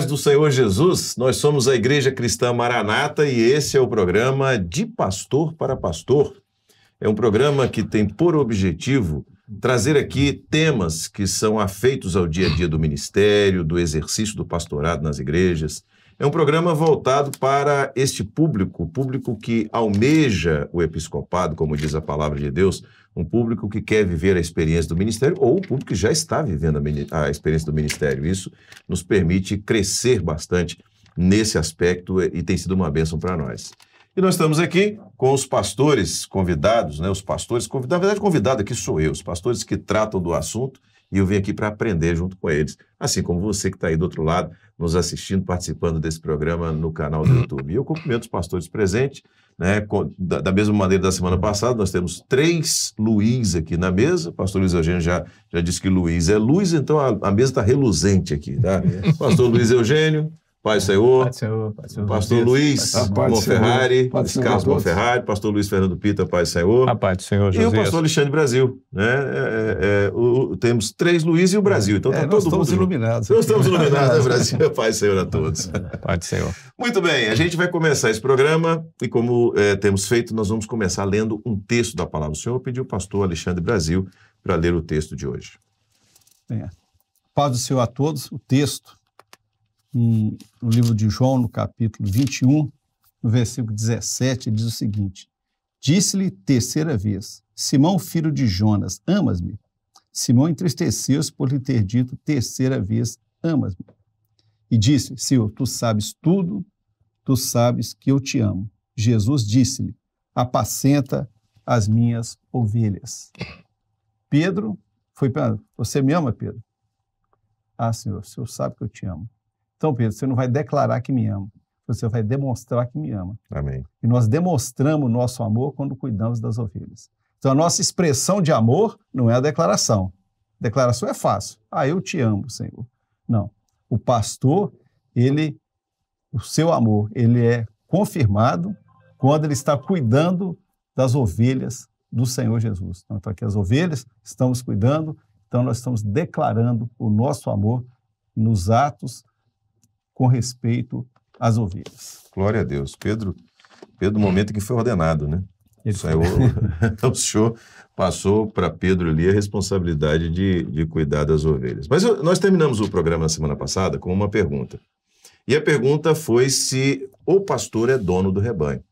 paz do Senhor Jesus, nós somos a Igreja Cristã Maranata e esse é o programa De Pastor para Pastor. É um programa que tem por objetivo trazer aqui temas que são afeitos ao dia a dia do ministério, do exercício do pastorado nas igrejas, é um programa voltado para este público, público que almeja o episcopado, como diz a palavra de Deus, um público que quer viver a experiência do ministério ou um público que já está vivendo a, a experiência do ministério. Isso nos permite crescer bastante nesse aspecto e tem sido uma bênção para nós. E nós estamos aqui com os pastores convidados, né? Os pastores convidados, na verdade, convidado aqui sou eu, os pastores que tratam do assunto e eu vim aqui para aprender junto com eles, assim como você que está aí do outro lado nos assistindo, participando desse programa no canal do YouTube. E eu cumprimento os pastores presentes, né? Da, da, mesma maneira da semana passada, nós temos três Luiz aqui na mesa. O pastor Luiz Eugênio já, já disse que Luiz é luz, então a, a mesa está reluzente aqui, tá? Pastor Luiz Eugênio, Pai Senhor, Pai Senhor, Pai Senhor Pastor Luiz Monferrari, Carlos Monferrari, Pastor Luiz Fernando Pita, Pai Senhor. Ah, Pai do Senhor, E o Pastor Alexandre Brasil. Né? É, é, é o, temos três Luiz e o Brasil. Então é, tá é, estamos iluminados. Nós estamos iluminados, né, Brasil? É Pai Senhor a todos. Pai do Senhor. Muito bem, a gente vai começar esse programa e como temos feito, nós vamos começar lendo um texto da Palavra do Senhor. Eu pedi o Pastor Alexandre Brasil para ler o texto de hoje. Paz do Senhor a todos. O texto no livro de João, no capítulo 21, no versículo 17, diz o seguinte: Disse-lhe terceira vez: Simão, filho de Jonas, amas-me? Simão entristeceu-se por lhe ter dito terceira vez: Amas-me? E disse: Senhor, tu sabes tudo, tu sabes que eu te amo. Jesus disse-lhe: Apacenta as minhas ovelhas. Pedro foi para. Você me ama, Pedro? Ah, Senhor, o Senhor sabe que eu te amo. Então, Pedro, você não vai declarar que me ama, você vai demonstrar que me ama. Amém. E nós demonstramos nosso amor quando cuidamos das ovelhas. Então, a nossa expressão de amor não é a declaração. A declaração é fácil. Ah, eu te amo, Senhor. Não. O pastor, ele, o seu amor, ele é confirmado quando ele está cuidando das ovelhas do Senhor Jesus. Então, tá aqui as ovelhas, estamos cuidando, então nós estamos declarando o nosso amor nos atos com respeito às ovelhas. Glória a Deus. Pedro, Pedro, no momento que foi ordenado, né? Ele Saiu, o senhor passou para Pedro ali a responsabilidade de, de cuidar das ovelhas. Mas eu, nós terminamos o programa na semana passada com uma pergunta. E a pergunta foi se o pastor é dono do rebanho.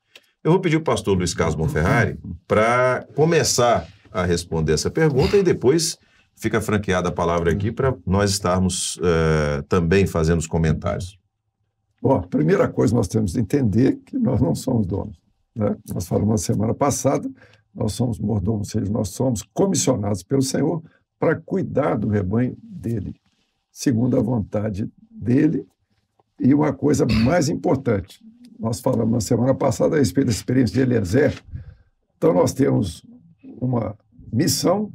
Eu vou pedir o pastor Luiz Carlos Monferrari para começar a responder essa pergunta e depois fica franqueada a palavra aqui para nós estarmos uh, também fazendo os comentários. Bom, a primeira coisa nós temos de entender é que nós não somos donos. Né? Nós falamos na semana passada, nós somos mordomos, ou seja, nós somos comissionados pelo Senhor para cuidar do rebanho dele, segundo a vontade dele. E uma coisa mais importante, nós falamos na semana passada a respeito da experiência de Eliezer. Então, nós temos uma missão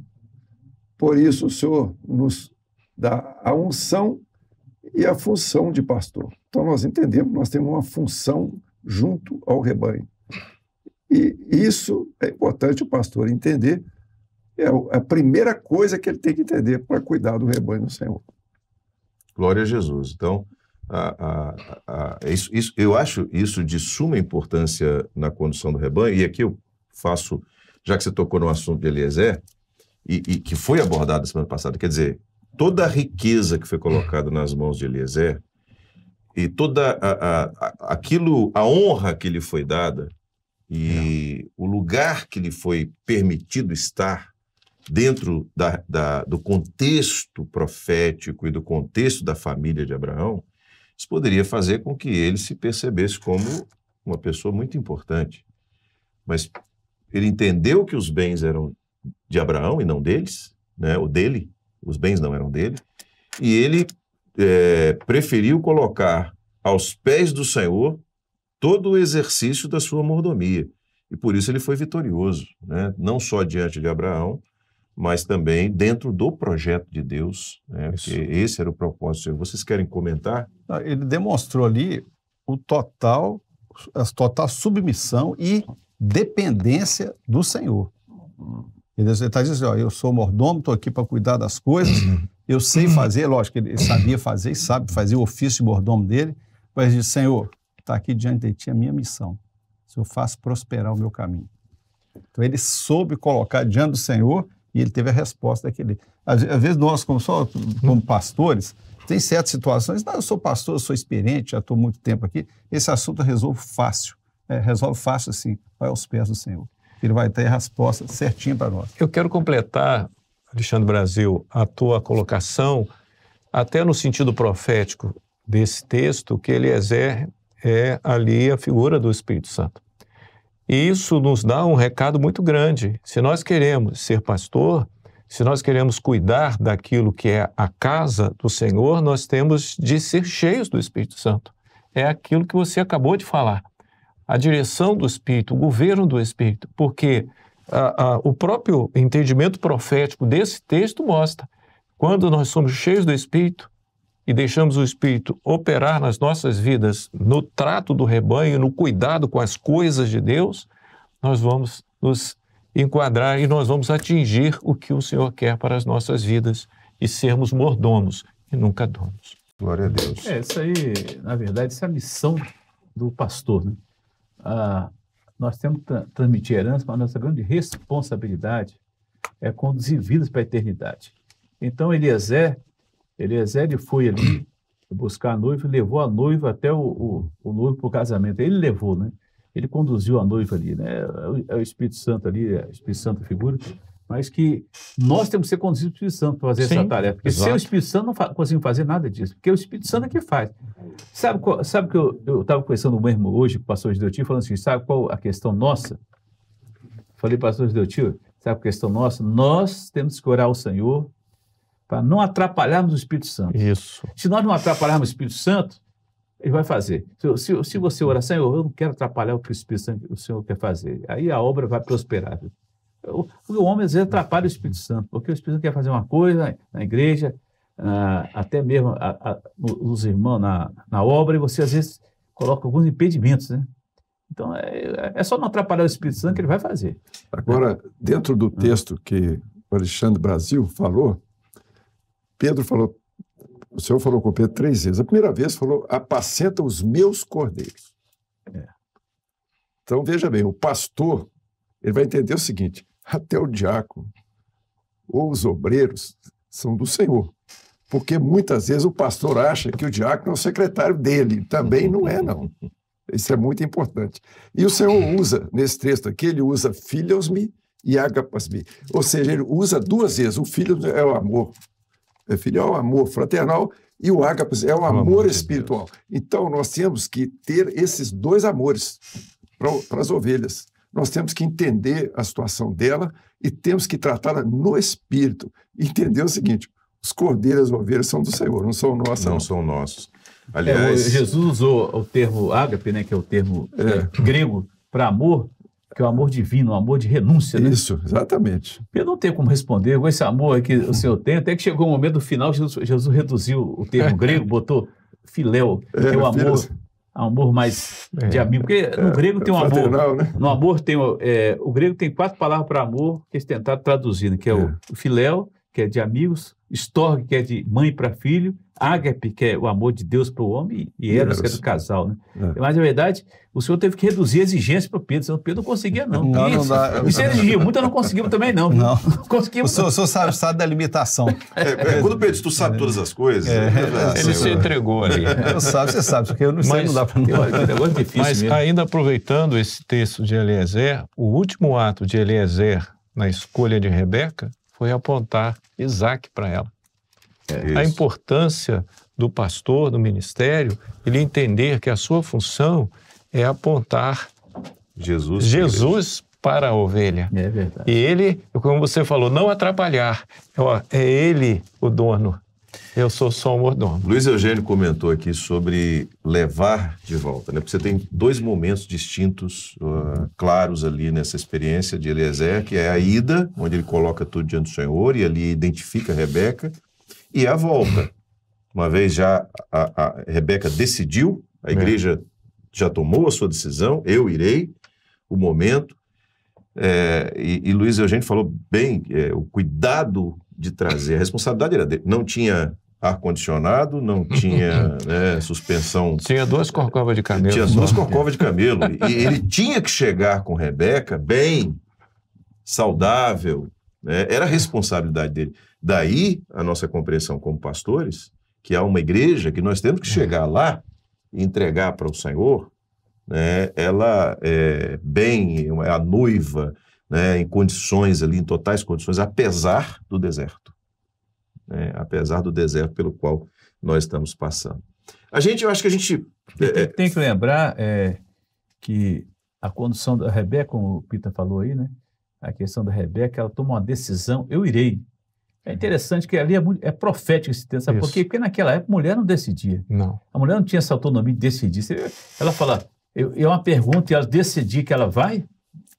por isso, o Senhor nos dá a unção e a função de pastor. Então, nós entendemos, nós temos uma função junto ao rebanho. E isso é importante o pastor entender, é, é a primeira coisa que ele tem que entender para cuidar do rebanho do Senhor. Glória a Jesus. Então, a, a, a, isso, isso, eu acho isso de suma importância na condução do rebanho, e aqui eu faço, já que você tocou no assunto de Eliezer, e, e que foi abordada semana passada, quer dizer, toda a riqueza que foi colocada nas mãos de Eliezer e toda a, a, aquilo, a honra que lhe foi dada e Não. É. o lugar que lhe foi permitido estar dentro da, da, do contexto profético e do contexto da família de Abraão, isso poderia fazer com que ele se percebesse como uma pessoa muito importante. Mas ele entendeu que os bens eram de Abraão e não deles, né? o dele, os bens não eram dele, e ele é, preferiu colocar aos pés do Senhor todo o exercício da sua mordomia. E por isso ele foi vitorioso, né? não só diante de Abraão, mas também dentro do projeto de Deus, né? porque esse era o propósito. Vocês querem comentar? Ele demonstrou ali o total, a total submissão e dependência do Senhor. Ele está dizendo, assim, ó, eu sou mordomo, estou aqui para cuidar das coisas, uhum. eu sei uhum. fazer, lógico, ele sabia fazer e sabe fazer o ofício de mordomo dele, mas diz, Senhor, está aqui diante de ti a minha missão. Se eu faço prosperar o meu caminho. Então ele soube colocar diante do Senhor e ele teve a resposta daquele. Às, às vezes nós, como, só, como pastores, tem certas situações, não, eu sou pastor, eu sou experiente, já estou muito tempo aqui, esse assunto resolvo fácil. É, resolve fácil assim, vai aos pés do Senhor que ele vai ter a resposta certinha para nós. Eu quero completar, Alexandre Brasil, a tua colocação, até no sentido profético desse texto, que Eliezer é ali a figura do Espírito Santo. E isso nos dá um recado muito grande. Se nós queremos ser pastor, se nós queremos cuidar daquilo que é a casa do Senhor, nós temos de ser cheios do Espírito Santo. É aquilo que você acabou de falar a direção do Espírito, o governo do Espírito, porque a, a, o próprio entendimento profético desse texto mostra. Quando nós somos cheios do Espírito e deixamos o Espírito operar nas nossas vidas, no trato do rebanho, no cuidado com as coisas de Deus, nós vamos nos enquadrar e nós vamos atingir o que o Senhor quer para as nossas vidas e sermos mordomos e nunca donos. Glória a Deus. É, isso aí, na verdade, isso é a missão do pastor, né? Ah, nós temos que tra transmitir herança, mas a nossa grande responsabilidade é conduzir vidas para a eternidade. Então, Eliezer, Eliezer ele foi ali buscar a noiva, levou a noiva até o, o, o noivo para o casamento. Ele levou, né? Ele conduziu a noiva ali, né? É o é Espírito Santo ali, é o Espírito Santo figura, mas que nós temos que ser conduzidos pelo Espírito Santo para fazer Sim, essa tarefa. Porque exato. sem o Espírito Santo não conseguimos fazer nada disso, porque é o Espírito Santo é que faz. Sabe, qual, sabe que eu estava conversando mesmo hoje, com o pastor Gideltio, falando assim, sabe qual a questão nossa? Falei, pastor Gideltio, sabe a questão nossa? Nós temos que orar ao Senhor para não atrapalharmos o Espírito Santo. Isso. Se nós não atrapalharmos o Espírito Santo, ele vai fazer. Se, se, se você orar, Senhor, eu não quero atrapalhar o que o Espírito Santo, o Senhor quer fazer. Aí a obra vai prosperar. O, o homem às vezes atrapalha o Espírito Santo, porque o Espírito Santo quer fazer uma coisa na igreja, ah, até mesmo a, a, os irmãos na, na obra, e você às vezes coloca alguns impedimentos, né? Então, é, é, é só não atrapalhar o Espírito Santo que ele vai fazer. Agora, né? dentro do ah. texto que o Alexandre Brasil falou, Pedro falou, o Senhor falou com Pedro três vezes. A primeira vez falou, apacenta os meus cordeiros. É. Então, veja bem, o pastor, ele vai entender o seguinte, até o diácono ou os obreiros são do Senhor. Porque muitas vezes o pastor acha que o diácono é o secretário dele. Também não é, não. Isso é muito importante. E o Senhor usa, nesse texto aqui, ele usa filhos-me e agapas-me. Ou seja, ele usa duas vezes. O filho é o amor. É filho é o amor fraternal e o agapas é o, o amor, amor espiritual. Então, nós temos que ter esses dois amores para as ovelhas nós temos que entender a situação dela e temos que tratá-la no espírito. Entender o seguinte: os cordeiros ovelhas são do Senhor, não são nossos. Não, não. são nossos. É, Aliás, é, Jesus usou o termo ágape, né, que é o termo é. é grego para amor, que é o amor divino, o amor de renúncia, né? Isso, exatamente. Eu não tenho como responder com esse amor que o Senhor tem, até que chegou o um momento final, Jesus, Jesus reduziu o termo grego, botou filéu, é, que é o amor amor mais é, de amigo, porque no é, grego é tem um amor, não, né? no amor tem é, o grego tem quatro palavras para amor que eles é tentaram traduzir, que é, o filéu, que é de amigos, storge, que é de mãe para filho, ágape, que é o amor de Deus para o homem, e Eros, que é do casal. Né? É. Mas, na verdade, o senhor teve que reduzir a exigência para o Pedro, senão o Pedro não conseguia, não. não, isso, não dá, ele exigia muito, não conseguimos também, não. Não, não conseguimos. O senhor, o senhor sabe, sabe da limitação. É, é, é, quando o Pedro, tu sabe todas as coisas. É. É ele se entregou ali. Eu sabe, você sabe, porque eu não mas, sei, não dá para não. Difícil mas, mesmo. ainda aproveitando esse texto de Eliezer, o último ato de Eliezer na escolha de Rebeca foi apontar Isaac para ela. É, a importância do pastor, do ministério, ele entender que a sua função é apontar Jesus, Jesus para a ovelha. É verdade. E ele, como você falou, não atrapalhar. é ele o dono. Eu sou só o mordomo. Luiz Eugênio comentou aqui sobre levar de volta, né? Porque você tem dois momentos distintos, uh, claros ali nessa experiência de Eliezer, que é a ida, onde ele coloca tudo diante do Senhor e ali identifica Rebeca, e a volta. Uma vez já a, a Rebeca decidiu, a é. igreja já tomou a sua decisão, eu irei, o momento. É, e, e Luiz Eugênio falou bem, é, o cuidado de trazer, a responsabilidade era dele. Não tinha ar-condicionado, não tinha né, suspensão. Tinha duas corcovas de camelo. Tinha duas corcovas de camelo. e ele tinha que chegar com Rebeca bem, saudável, né? Era responsabilidade dele. Daí a nossa compreensão como pastores, que há uma igreja que nós temos que uhum. chegar lá e entregar para o Senhor, né? ela é bem, é a noiva, né? em condições ali, em totais condições, apesar do deserto. Né? Apesar do deserto pelo qual nós estamos passando. A gente, eu acho que a gente. Tem, tem, tem que lembrar é, que a condução da Rebeca, como o Pita falou aí, né? a questão da Rebeca, ela toma uma decisão, eu irei. É interessante que ali é, é profético esse texto, sabe por quê? Porque naquela época a mulher não decidia. Não. A mulher não tinha essa autonomia de decidir. Ela fala, é uma pergunta e ela decidir que ela vai,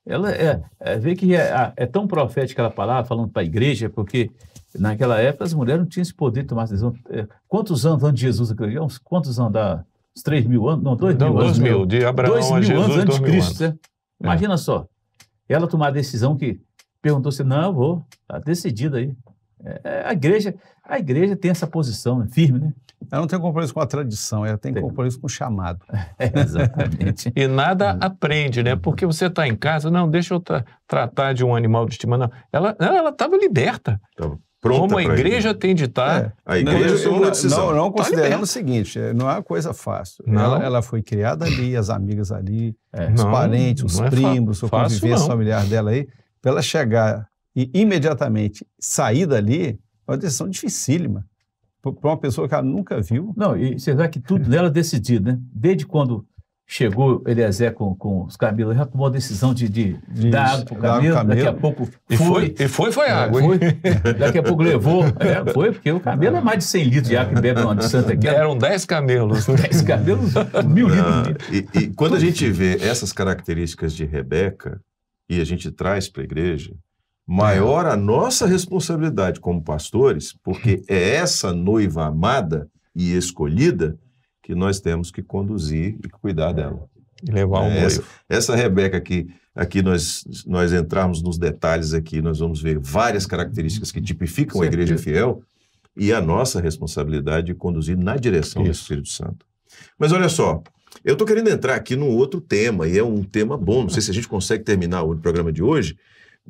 ela é, é vê que é, é, tão profética aquela palavra, falando para a igreja, porque naquela época as mulheres não tinham esse poder de tomar decisão. É, quantos anos antes de Jesus, uns quantos anos da... Uns 3 mil anos? Não, 2 mil, anos. 2 mil, de Abraão dois a mil Jesus, anos antes de Cristo. Né? Imagina só, ela tomar a decisão que perguntou se não, eu vou, está decidida aí. É, a igreja, a igreja tem essa posição né? firme, né? Ela não tem compromisso com a tradição, ela tem, tem. compromisso com o chamado. É, exatamente. e nada hum. aprende, né? Porque você está em casa, não, deixa eu tra tratar de um animal de estimação. ela estava ela liberta. Então, como a igreja tem de estar. Tá é. A igreja tomou uma decisão. Não, não tá considerando tá o seguinte, é, não é uma coisa fácil. Ela, ela, foi criada ali, as amigas ali, é. os não, parentes, os é primos, é a convivência não. familiar dela aí. Para ela chegar e imediatamente sair dali, é uma decisão dificílima para uma pessoa que ela nunca viu. Não, e você vê que tudo dela é decidido, né? Desde quando Chegou Eliezer com, com os camelos, já tomou a decisão de, de, de dar água para o camelo, daqui a pouco foi. E foi, e foi, foi é, água, foi, Daqui a pouco levou, é, foi, porque o camelo é mais de 100 litros de água que bebe uma de Santa aqui. Eram 10 camelos. 10 camelos, mil litros. De... Ah, e, e quando a gente vê essas características de Rebeca, e a gente traz para a igreja, maior a nossa responsabilidade como pastores, porque é essa noiva amada e escolhida que nós temos que conduzir e cuidar é. dela. E levar um é, essa, essa Rebeca aqui, aqui nós, nós entrarmos nos detalhes aqui, nós vamos ver várias características que tipificam a igreja fiel e a nossa responsabilidade de conduzir na direção Isso. do Espírito Santo. Mas olha só, eu estou querendo entrar aqui num outro tema, e é um tema bom, não sei se a gente consegue terminar o programa de hoje,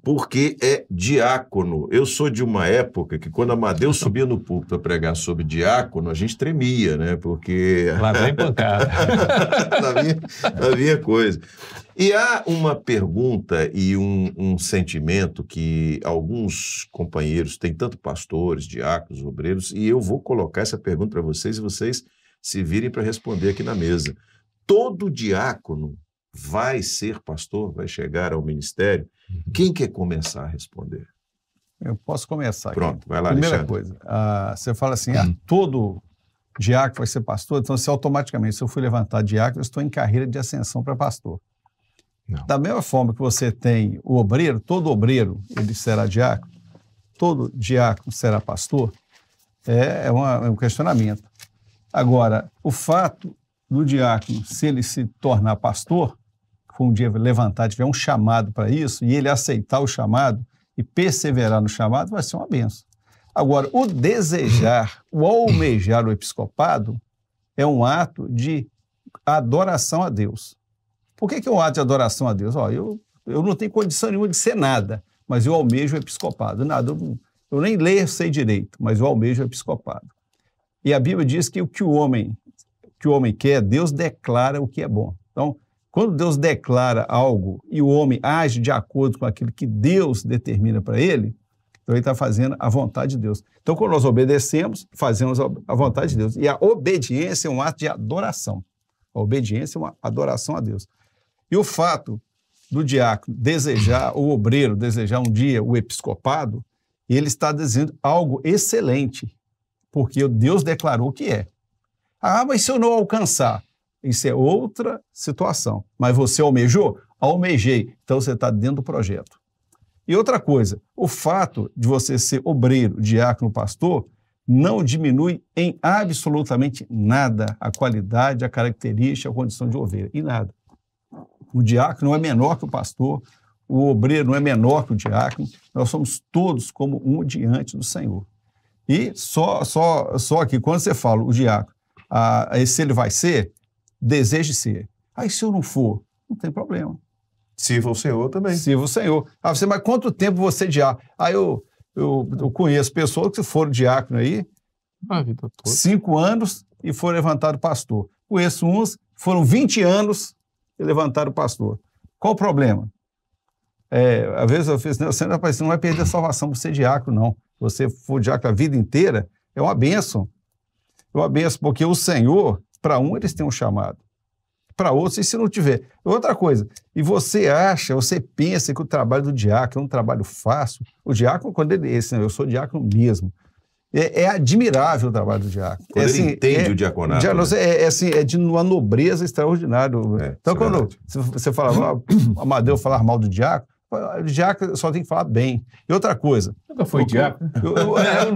porque é diácono. Eu sou de uma época que, quando Amadeu subia no púlpito a pregar sobre diácono, a gente tremia, né? Porque. Lá vem pancada. na, minha, na minha coisa. E há uma pergunta e um, um, sentimento que alguns companheiros têm, tanto pastores, diáconos, obreiros, e eu vou colocar essa pergunta para vocês e vocês se virem para responder aqui na mesa. Todo diácono vai ser pastor, vai chegar ao ministério? Uhum. Quem quer começar a responder? Eu posso começar. Pronto, aqui. vai lá, Primeira Alexandre. coisa, ah, você fala assim, uhum. ah, todo diácono vai ser pastor, então se automaticamente, se eu fui levantar diácono, eu estou em carreira de ascensão para pastor. Não. Da mesma forma que você tem o obreiro, todo obreiro ele será diácono, todo diácono será pastor, é, é, uma, é um questionamento. Agora, o fato do diácono, se ele se tornar pastor, for um dia levantar, tiver um chamado para isso, e ele aceitar o chamado e perseverar no chamado, vai ser uma benção. Agora, o desejar, o almejar o episcopado é um ato de adoração a Deus. Por que, que é um ato de adoração a Deus? Ó, eu, eu não tenho condição nenhuma de ser nada, mas eu almejo o episcopado. Nada, eu, eu nem leio sei direito, mas eu almejo o episcopado. E a Bíblia diz que o que o homem, que o homem quer, Deus declara o que é bom. Então, quando Deus declara algo e o homem age de acordo com aquilo que Deus determina para ele, então ele está fazendo a vontade de Deus. Então, quando nós obedecemos, fazemos a vontade de Deus. E a obediência é um ato de adoração. A obediência é uma adoração a Deus. E o fato do diácono desejar, o obreiro desejar um dia o episcopado, ele está dizendo algo excelente, porque Deus declarou que é. Ah, mas se eu não alcançar, isso é outra situação. Mas você almejou? Almejei. Então você está dentro do projeto. E outra coisa, o fato de você ser obreiro, diácono, pastor, não diminui em absolutamente nada a qualidade, a característica, a condição de ovelha. E nada. O diácono não é menor que o pastor, o obreiro não é menor que o diácono, nós somos todos como um diante do Senhor. E só, só, só que quando você fala o diácono, ah, esse ele vai ser, deseje ser. Aí, se eu não for, não tem problema. Sirva o Senhor também. Sirva o Senhor. Ah, você, mas quanto tempo você é diácono? Aí eu, eu, eu, conheço pessoas que foram diácono aí, A vida toda. cinco anos e foram levantado pastor. Conheço uns, foram 20 anos e levantaram pastor. Qual o problema? É, às vezes eu fiz, você não, você não vai perder a salvação por ser diácono, não. Você for diácono a vida inteira, é uma benção. É uma benção, porque o Senhor, para um, eles têm um chamado. Para outro e se não tiver? Outra coisa, e você acha, você pensa que o trabalho do diácono é um trabalho fácil? O diácono, quando ele é eu sou diácono mesmo. É, é, admirável o trabalho do diácono. Quando é, assim, ele entende é, o diaconato. Diácono, né? É, é, assim, é de uma nobreza extraordinária. É, então, é quando você fala, ah, Amadeu falar mal do diácono, Diácono só tem que falar bem. E outra coisa. Nunca foi diácono.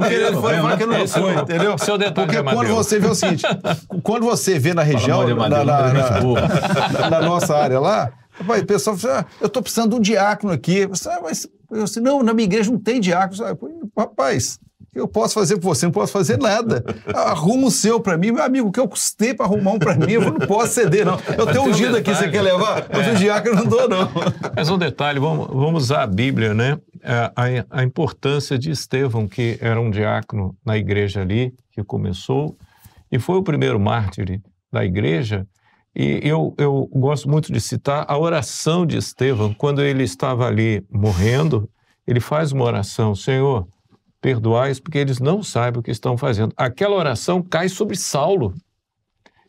Ele eu, falar que é, eu não sou, entendeu? Seu detalhe Porque é quando você vê o seguinte, quando você vê na região, na, na, na, na, nossa área lá, o pessoal fala, ah, eu estou precisando de um diácono aqui. Eu ah, mas, eu disse, não, na minha igreja não tem diácono. Eu disse, ah, rapaz, eu posso fazer com você, não posso fazer nada. Arruma o seu para mim, meu amigo, que eu custei para arrumar um para mim, eu não posso ceder, não. Eu tenho um ungido aqui, você quer levar? É. Mas é. o diácono não dou, não. Mas um detalhe, vamos, vamos usar a Bíblia, né? É, a, a importância de Estevão, que era um diácono na igreja ali, que começou, e foi o primeiro mártir da igreja. E eu, eu gosto muito de citar a oração de Estevão, quando ele estava ali morrendo, ele faz uma oração: Senhor, perdoai-os, porque eles não sabem o que estão fazendo. Aquela oração cai sobre Saulo.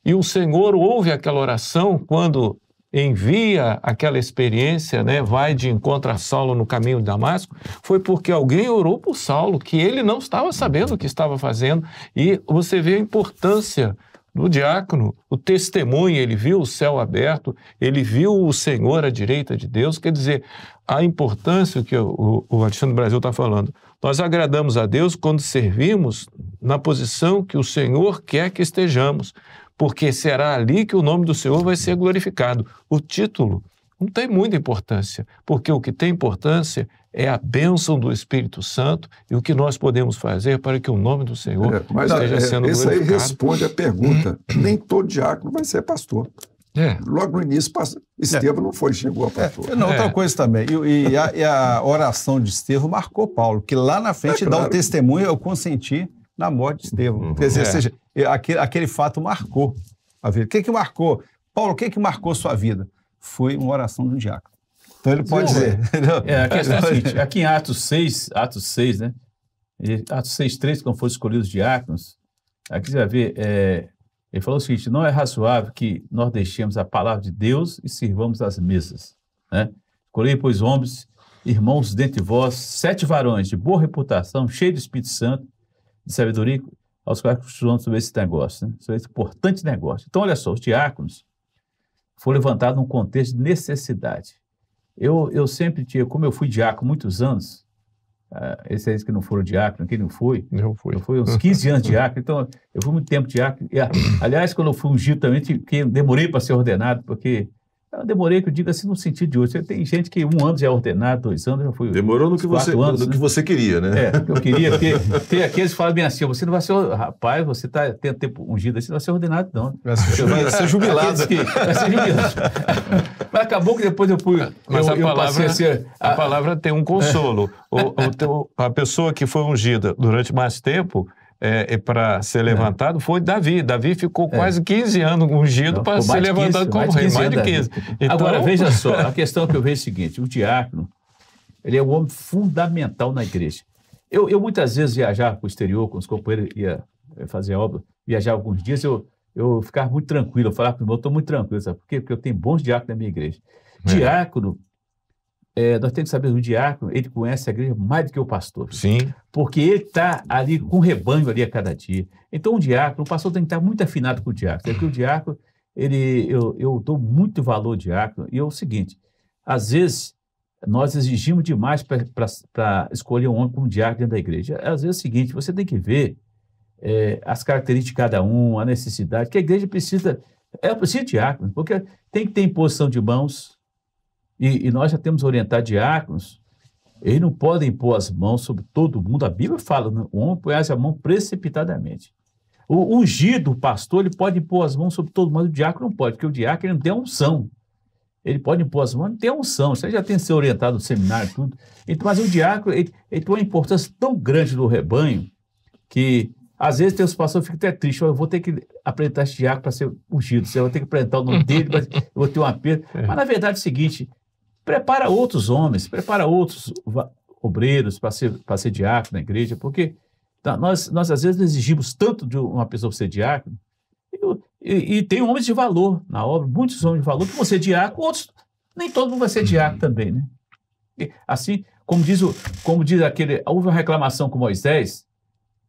E o Senhor ouve aquela oração quando envia aquela experiência, né, vai de encontro a Saulo no caminho de Damasco, foi porque alguém orou por Saulo, que ele não estava sabendo o que estava fazendo. E você vê a importância do diácono, o testemunho, ele viu o céu aberto, ele viu o Senhor à direita de Deus. Quer dizer, a importância que o Alexandre Brasil está falando. Nós agradamos a Deus quando servimos na posição que o Senhor quer que estejamos, porque será ali que o nome do Senhor vai ser glorificado. O título não tem muita importância, porque o que tem importância é a bênção do Espírito Santo e o que nós podemos fazer para que o nome do Senhor é, mas esteja é, sendo esse glorificado. Isso aí responde a pergunta. Hum. Nem todo diácono vai ser pastor. É. Logo no início, Estevão é. não foi, chegou a é, pastor. É. Não, outra é. coisa também. E, e, a, e, a, oração de Estevão marcou Paulo, que lá na frente é, claro. dá o um testemunho, eu consenti na morte de Estevão. Uhum. Quer dizer, seja, aquele, aquele, fato marcou a vida. O que, que marcou? Paulo, o que, que marcou sua vida? Foi uma oração de um diácono. Então ele pode Sim, dizer. É, a questão é a seguinte: aqui em Atos 6, Atos 6, né? Atos 6, 3, quando foram escolhidos os diáconos, aqui você vai ver. É, ele falou o seguinte: não é razoável que nós deixemos a palavra de Deus e sirvamos as mesas. Né? Escolhei, pois, homens, irmãos dentre vós, sete varões de boa reputação, cheios de Espírito Santo, de sabedoria, aos quais costumamos sobre esse negócio, né? sobre esse importante negócio. Então, olha só, os diáconos foram levantados num contexto de necessidade. Eu, eu sempre tinha, como eu fui diácono muitos anos, Uh, ah, esses é que não foram diácono, quem não foi? Eu fui. Eu fui uns 15 anos diácono, então eu fui muito tempo diácono. Ah, aliás, quando eu fui ungido também, demorei para ser ordenado, porque eu demorei, que eu diga, assim, no sentido de hoje. Tem gente que um ano já é ordenado, dois anos já foi. Demorou no que, você, anos, no né? que você queria, né? É, eu queria. Ter, tem aqueles que falam bem assim: você não vai ser, rapaz, você está tendo tempo ungido assim, não vai ser ordenado, não. Vai ser, vai ser jubilado. Que, vai ser jubilado. Mas acabou que depois eu fui. Mas eu, a, palavra, a, ser, a, a, palavra tem um consolo. o, o, a pessoa que foi ungida durante mais tempo é, é para ser é. levantado é. foi Davi. Davi ficou é. quase 15 anos ungido para ser levantado como rei, mais de 15. Né? Então... Agora, veja só, a questão que eu vejo é a seguinte: o diácono ele é um homem fundamental na igreja. Eu, eu muitas vezes viajava para o exterior com os companheiros, ia eh, fazer obra, viajava alguns dias, eu, eu ficava muito tranquilo, eu falava para o irmão, estou muito tranquilo, sabe por quê? Porque eu tenho bons diáconos na minha igreja. Diácono é, nós temos que saber o diácono, ele conhece a igreja mais do que o pastor. Sim. Porque ele está ali com rebanho ali a cada dia. Então, o diácono, o pastor tem que estar tá muito afinado com o diácono. Porque o diácono, ele, eu, eu dou muito valor ao diácono. E é o seguinte, às vezes nós exigimos demais para escolher um homem como diácono dentro da igreja. Às vezes é o seguinte, você tem que ver é, as características de cada um, a necessidade, que a igreja precisa, ela precisa de diácono, porque tem que ter imposição de mãos, e, e nós já temos orientado diáconos, eles não podem pôr as mãos sobre todo mundo. A Bíblia fala, né? o homem põe a mão precipitadamente. O ungido, o pastor, ele pode pôr as mãos sobre todo mundo, o diácono não pode, porque o diácono não tem unção. Ele pode impor as mãos, não tem unção. Você já tem que ser orientado no seminário, tudo. Então, mas o diácono, ele, ele tem uma importância tão grande no rebanho que às vezes tem os pastores ficam até tristes. Eu vou ter que apresentar esse diácono para ser ungido. Você vai ter que apresentar o nome dele, eu vou ter uma perda. É. Mas na verdade é o seguinte: prepara outros homens, prepara outros obreiros para ser, para ser diácono na igreja, porque tá, nós, nós às vezes exigimos tanto de uma pessoa ser diácono, e, e, tem homens de valor na obra, muitos homens de valor que vão ser diácono, outros, nem todo mundo vai ser diácono uhum. também, né? E, assim, como diz, o, como diz aquele, houve uma reclamação com Moisés,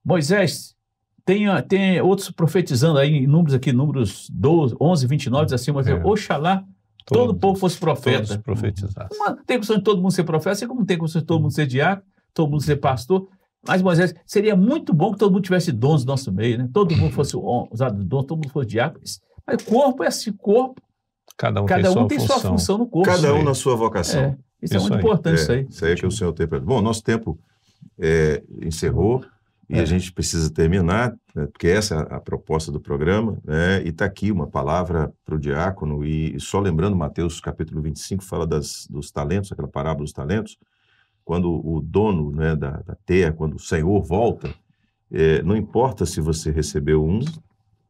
Moisés, tem, tem outros profetizando aí, em números aqui, números 12, 11, 29, diz assim, Moisés, é. oxalá Todo, o povo fosse profeta. Todos profetizasse. Não tem condição de todo mundo ser profeta, assim como tem condição de todo mundo ser diácono, todo mundo ser pastor. Mas, Moisés, seria muito bom que todo mundo tivesse dons do nosso meio, né? Todo mundo fosse usado dons, todo mundo fosse diácono. Mas corpo é assim, corpo. Cada um, cada tem, um sua tem função. sua função no corpo. Cada um na sua vocação. É, isso, é isso, é muito aí. importante, é, isso aí. Isso aí é que o senhor tem para. Bom, nosso tempo é, encerrou e a é. gente precisa terminar, né, porque essa é a proposta do programa, né, e está aqui uma palavra para o diácono, e, só lembrando, Mateus capítulo 25 fala das, dos talentos, aquela parábola dos talentos, quando o dono né, da, da terra, quando o Senhor volta, é, não importa se você recebeu um,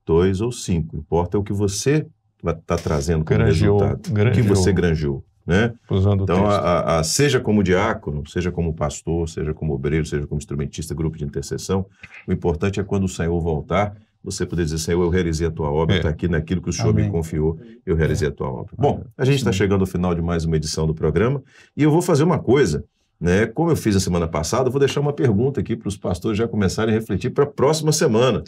dois ou cinco, importa o que você está trazendo como resultado, o que você granjou né? Usando então, a, a, seja como diácono, seja como pastor, seja como obreiro, seja como instrumentista, grupo de intercessão, o importante é quando o Senhor voltar, você poder dizer, Senhor, eu realizei a tua obra, está é. Tá aqui naquilo que o Senhor Amém. me confiou, eu realizei é. a tua obra. Bom, é, a gente está chegando ao final de mais uma edição do programa e eu vou fazer uma coisa. Né? Como eu fiz a semana passada, eu vou deixar uma pergunta aqui para os pastores já começarem a refletir para a próxima semana.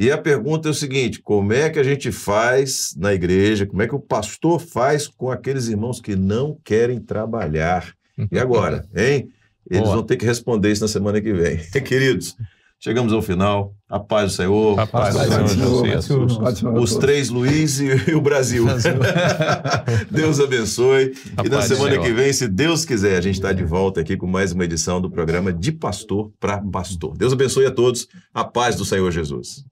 E a pergunta é o seguinte: como é que a gente faz na igreja, como é que o pastor faz com aqueles irmãos que não querem trabalhar? E agora, hein? Eles Boa. vão ter que responder isso na semana que vem. Queridos, chegamos ao final. A paz do Senhor. A paz do Senhor. Os três Luiz e, o Brasil. Deus abençoe. A e na semana que vem, se Deus quiser, a gente está de volta aqui com mais uma edição do programa De Pastor para Pastor. Deus abençoe a todos. A paz do Senhor Jesus.